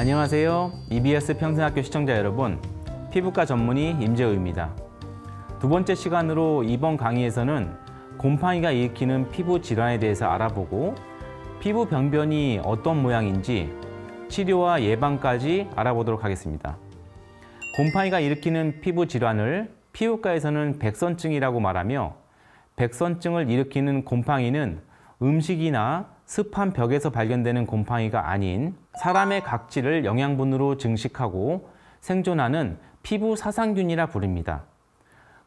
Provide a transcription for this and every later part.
안녕하세요. EBS 평생학교 시청자 여러분. 피부과 전문의 임재우입니다. 두 번째 시간으로 이번 강의에서는 곰팡이가 일으키는 피부 질환에 대해서 알아보고 피부 병변이 어떤 모양인지 치료와 예방까지 알아보도록 하겠습니다. 곰팡이가 일으키는 피부 질환을 피부과에서는 백선증이라고 말하며 백선증을 일으키는 곰팡이는 음식이나 습한 벽에서 발견되는 곰팡이가 아닌 사람의 각질을 영양분으로 증식하고 생존하는 피부 사상균이라 부릅니다.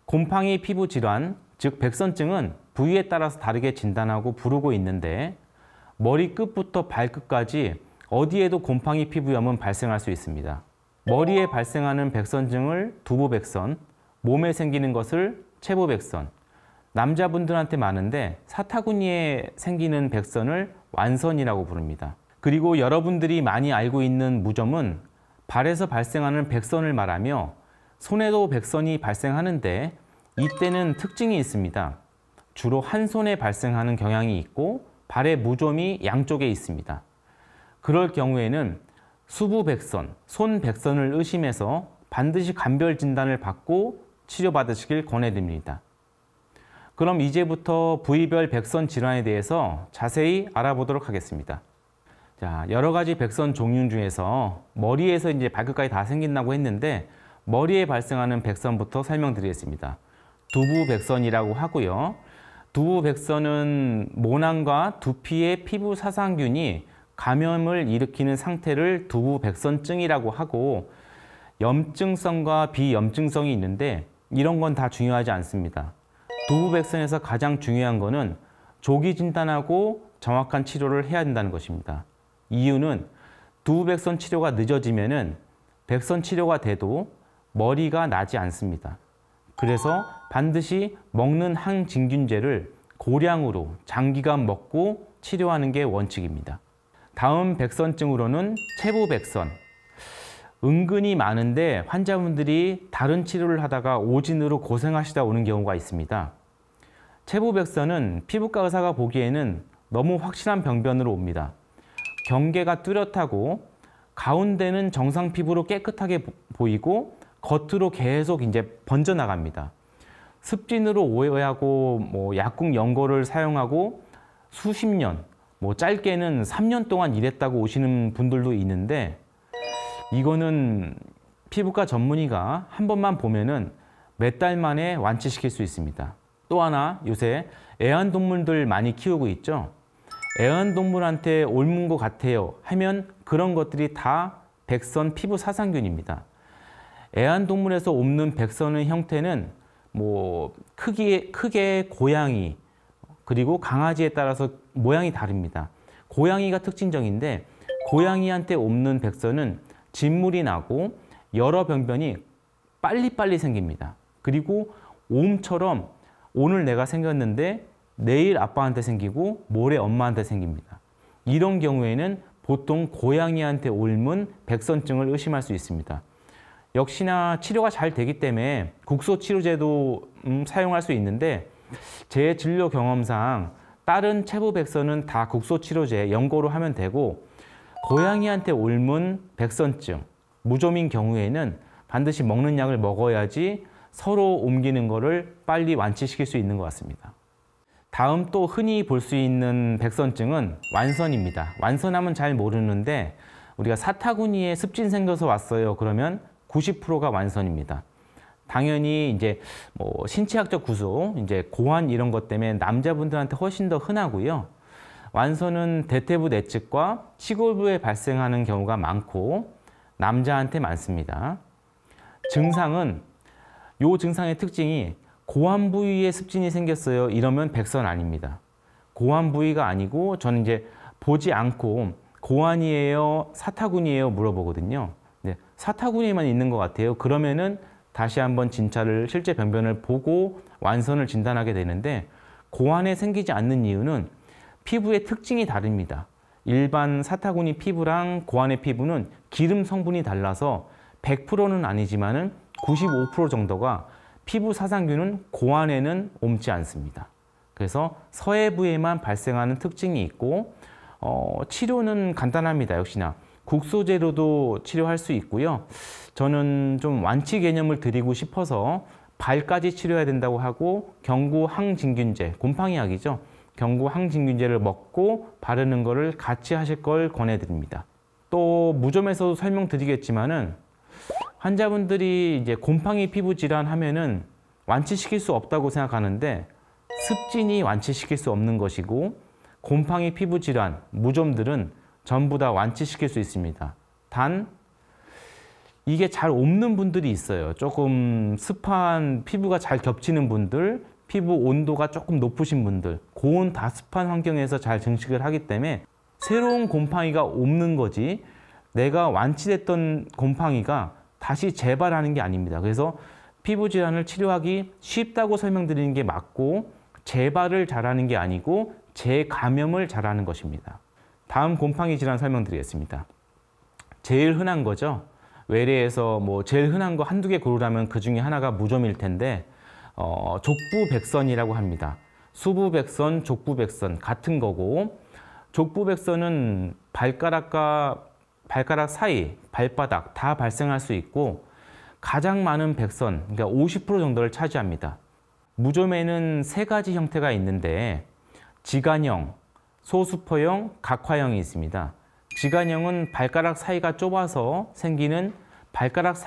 곰팡이 피부 질환, 즉 백선증은 부위에 따라서 다르게 진단하고 부르고 있는데 머리 끝부터 발끝까지 어디에도 곰팡이 피부염은 발생할 수 있습니다. 머리에 발생하는 백선증을 두부백선, 몸에 생기는 것을 체보백선, 남자분들한테 많은데 사타구니에 생기는 백선을 완선이라고 부릅니다. 그리고 여러분들이 많이 알고 있는 무좀은 발에서 발생하는 백선을 말하며 손에도 백선이 발생하는데 이때는 특징이 있습니다. 주로 한 손에 발생하는 경향이 있고 발의 무좀이 양쪽에 있습니다. 그럴 경우에는 수부 백선, 손 백선을 의심해서 반드시 감별 진단을 받고 치료받으시길 권해드립니다. 그럼 이제부터 부위별 백선 질환에 대해서 자세히 알아보도록 하겠습니다. 자, 여러 가지 백선 종류 중에서 머리에서 이제 발끝까지 다 생긴다고 했는데 머리에 발생하는 백선부터 설명드리겠습니다. 두부 백선이라고 하고요. 두부 백선은 모낭과 두피의 피부 사상균이 감염을 일으키는 상태를 두부 백선증이라고 하고 염증성과 비염증성이 있는데 이런 건 다 중요하지 않습니다. 두부 백선에서 가장 중요한 거는 조기 진단하고 정확한 치료를 해야 된다는 것입니다. 이유는 두백선 치료가 늦어지면은 백선 치료가 돼도 머리가 나지 않습니다. 그래서 반드시 먹는 항진균제를 고량으로 장기간 먹고 치료하는 게 원칙입니다. 다음 백선증으로는 체보백선. 은근히 많은데 환자분들이 다른 치료를 하다가 오진으로 고생하시다 오는 경우가 있습니다. 체보백선은 피부과 의사가 보기에는 너무 확실한 병변으로 옵니다. 경계가 뚜렷하고 가운데는 정상 피부로 깨끗하게 보이고 겉으로 계속 이제 번져나갑니다. 습진으로 오해하고 뭐 약국 연고를 사용하고 수십 년, 뭐 짧게는 3년 동안 일했다고 오시는 분들도 있는데 이거는 피부과 전문의가 한 번만 보면은 몇 달 만에 완치시킬 수 있습니다. 또 하나 요새 애완동물들 많이 키우고 있죠. 애완동물한테 옮은 것 같아요 하면 그런 것들이 다 백선 피부 사상균입니다. 애완동물에서 옮는 백선의 형태는 뭐 크기, 크게 고양이 그리고 강아지에 따라서 모양이 다릅니다. 고양이가 특징적인데 고양이한테 옮는 백선은 진물이 나고 여러 병변이 빨리빨리 생깁니다. 그리고 옴처럼 오늘 내가 생겼는데 내일 아빠한테 생기고 모레 엄마한테 생깁니다. 이런 경우에는 보통 고양이한테 옮은 백선증을 의심할 수 있습니다. 역시나 치료가 잘 되기 때문에 국소치료제도 음, 사용할 수 있는데 제 진료 경험상 다른 체부 백선은 다 국소치료제 연고로 하면 되고 고양이한테 옮은 백선증, 무좀인 경우에는 반드시 먹는 약을 먹어야지 서로 옮기는 것을 빨리 완치시킬 수 있는 것 같습니다. 다음 또 흔히 볼 수 있는 백선증은 완선입니다. 완선하면 잘 모르는데 우리가 사타구니에 습진 생겨서 왔어요. 그러면 90%가 완선입니다. 당연히 이제 뭐 신체학적 구조, 이제 고환 이런 것 때문에 남자분들한테 훨씬 더 흔하고요. 완선은 대퇴부 내측과 치골부에 발생하는 경우가 많고 남자한테 많습니다. 증상은 요 증상의 특징이 고환 부위에 습진이 생겼어요. 이러면 백선 아닙니다. 고환 부위가 아니고 저는 이제 보지 않고 고환이에요, 사타구니에요 물어보거든요. 네, 사타구니에만 있는 것 같아요. 그러면은 다시 한번 진찰을 실제 변변을 보고 완선을 진단하게 되는데 고환에 생기지 않는 이유는 피부의 특징이 다릅니다. 일반 사타구니 피부랑 고환의 피부는 기름 성분이 달라서 100%는 아니지만은 95% 정도가 피부 사상균은 고안에는 옮지 않습니다. 그래서 서해부에만 발생하는 특징이 있고 어, 치료는 간단합니다. 역시나 국소제로도 치료할 수 있고요. 저는 좀 완치 개념을 드리고 싶어서 발까지 치료해야 된다고 하고 경구 항진균제, 곰팡이약이죠. 경구 항진균제를 먹고 바르는 거를 같이 하실 걸 권해드립니다. 또 무좀에서도 설명드리겠지만은 환자분들이 이제 곰팡이 피부 질환 하면은 완치시킬 수 없다고 생각하는데 습진이 완치시킬 수 없는 것이고 곰팡이 피부 질환, 무좀들은 전부 다 완치시킬 수 있습니다. 단 이게 잘 없는 분들이 있어요. 조금 습한 피부가 잘 겹치는 분들, 피부 온도가 조금 높으신 분들, 고온 다습한 환경에서 잘 증식을 하기 때문에 새로운 곰팡이가 없는 거지 내가 완치됐던 곰팡이가 다시 재발하는 게 아닙니다. 그래서 피부 질환을 치료하기 쉽다고 설명드리는 게 맞고 재발을 잘하는 게 아니고 재감염을 잘하는 것입니다. 다음 곰팡이 질환 설명드리겠습니다. 제일 흔한 거죠. 외래에서 뭐 제일 흔한 거 한두 개 고르라면 그 중에 하나가 무좀일 텐데 어, 족부백선이라고 합니다. 수부백선, 족부백선 같은 거고 족부백선은 발가락과 발가락 사이, 발바닥 다 발생할 수 있고 가장 많은 백선, 그러니까 50% 정도를 차지합니다. 무좀에는 세 가지 형태가 있는데 지간형, 소수포형, 각화형이 있습니다. 지간형은 발가락 사이가 좁아서 생기는 발가락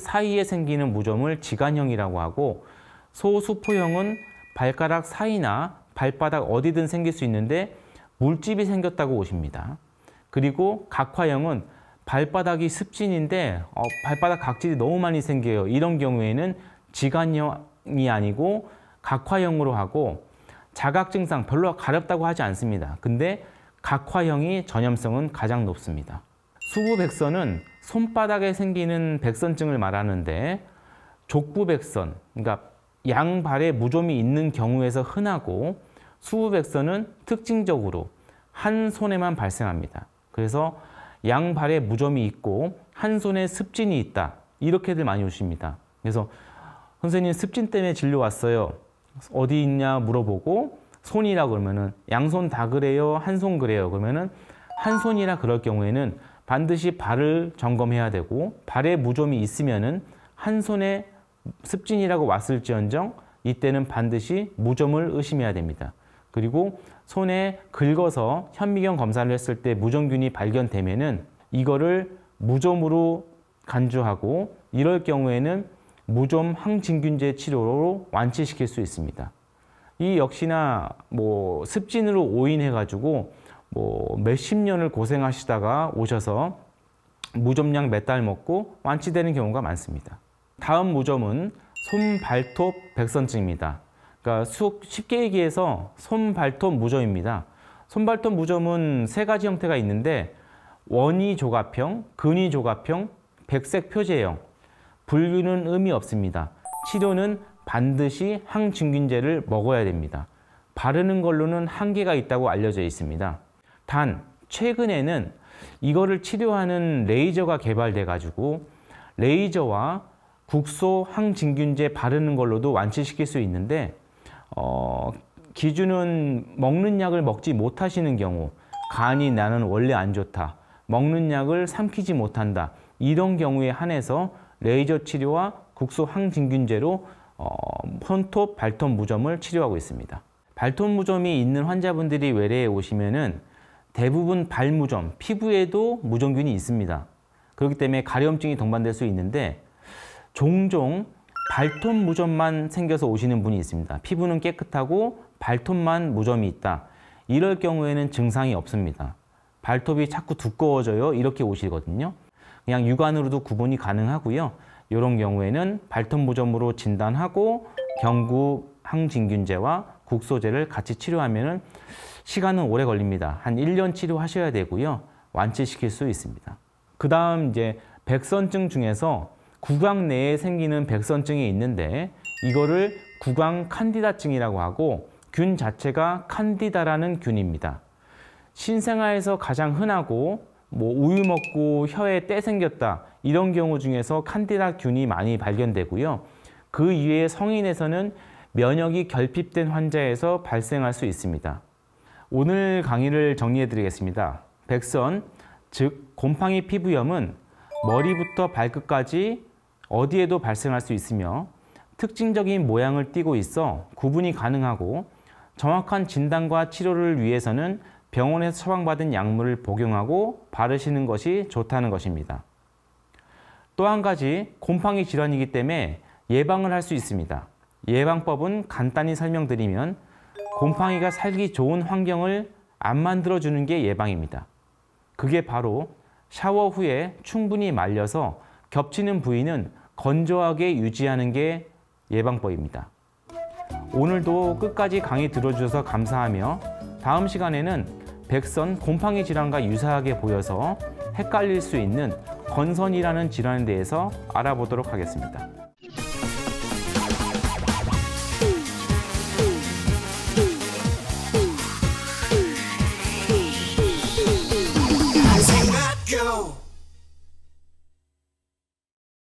사이에 생기는 무좀을 지간형이라고 하고 소수포형은 발가락 사이나 발바닥 어디든 생길 수 있는데 물집이 생겼다고 보십니다 그리고 각화형은 발바닥이 습진인데 어, 발바닥 각질이 너무 많이 생겨요. 이런 경우에는 지관형이 아니고 각화형으로 하고 자각 증상 별로 가렵다고 하지 않습니다. 근데 각화형이 전염성은 가장 높습니다. 수부백선은 손바닥에 생기는 백선증을 말하는데 족부백선, 그러니까 양발에 무좀이 있는 경우에서 흔하고 수부백선은 특징적으로 한 손에만 발생합니다. 그래서 양 발에 무좀이 있고 한 손에 습진이 있다. 이렇게들 많이 오십니다. 그래서 선생님 습진 때문에 진료 왔어요. 어디 있냐 물어보고 손이라 그러면은 양손 다 그래요? 한 손 그래요? 그러면은 한 손이라 그럴 경우에는 반드시 발을 점검해야 되고 발에 무좀이 있으면은 한 손에 습진이라고 왔을지언정 이때는 반드시 무좀을 의심해야 됩니다. 그리고 손에 긁어서 현미경 검사를 했을 때 무좀균이 발견되면은 이거를 무좀으로 간주하고 이럴 경우에는 무좀 항진균제 치료로 완치시킬 수 있습니다. 이 역시나 뭐 습진으로 오인해 가지고 뭐 몇 십 년을 고생하시다가 오셔서 무좀약 몇 달 먹고 완치되는 경우가 많습니다. 다음 무좀은 손발톱 백선증입니다. 그러니까 쉽게 얘기해서 손발톱 무좀입니다. 손발톱 무좀은 세 가지 형태가 있는데 원위 조각형, 근위 조각형, 백색 표제형. 불균은 의미 없습니다. 치료는 반드시 항진균제를 먹어야 됩니다. 바르는 걸로는 한계가 있다고 알려져 있습니다. 단 최근에는 이거를 치료하는 레이저가 개발돼 가지고 레이저와 국소 항진균제 바르는 걸로도 완치시킬 수 있는데 어, 기준은 먹는 약을 먹지 못하시는 경우 간이 나는 원래 안 좋다. 먹는 약을 삼키지 못한다. 이런 경우에 한해서 레이저 치료와 국소 항진균제로 어, 손톱, 발톱 무좀을 치료하고 있습니다. 발톱 무좀이 있는 환자분들이 외래에 오시면은 대부분 발 무좀, 피부에도 무좀균이 있습니다. 그렇기 때문에 가려움증이 동반될 수 있는데 종종 발톱 무좀만 생겨서 오시는 분이 있습니다. 피부는 깨끗하고 발톱만 무좀이 있다. 이럴 경우에는 증상이 없습니다. 발톱이 자꾸 두꺼워져요. 이렇게 오시거든요. 그냥 육안으로도 구분이 가능하고요. 이런 경우에는 발톱 무좀으로 진단하고 경구 항진균제와 국소제를 같이 치료하면 시간은 오래 걸립니다. 한 1년 치료하셔야 되고요. 완치시킬 수 있습니다. 그 다음 이제 백선증 중에서 구강 내에 생기는 백선증이 있는데 이거를 구강 칸디다증이라고 하고 균 자체가 칸디다라는 균입니다. 신생아에서 가장 흔하고 뭐 우유 먹고 혀에 때 생겼다 이런 경우 중에서 칸디다 균이 많이 발견되고요. 그 이외에 성인에서는 면역이 결핍된 환자에서 발생할 수 있습니다. 오늘 강의를 정리해 드리겠습니다. 백선, 즉 곰팡이 피부염은 머리부터 발끝까지 어디에도 발생할 수 있으며 특징적인 모양을 띠고 있어 구분이 가능하고 정확한 진단과 치료를 위해서는 병원에서 처방받은 약물을 복용하고 바르시는 것이 좋다는 것입니다. 또 한 가지 곰팡이 질환이기 때문에 예방을 할 수 있습니다. 예방법은 간단히 설명드리면 곰팡이가 살기 좋은 환경을 안 만들어주는 게 예방입니다. 그게 바로 샤워 후에 충분히 말려서 겹치는 부위는 건조하게 유지하는 게 예방법입니다. 오늘도 끝까지 강의 들어주셔서 감사하며 다음 시간에는 백선 곰팡이 질환과 유사하게 보여서 헷갈릴 수 있는 건선이라는 질환에 대해서 알아보도록 하겠습니다.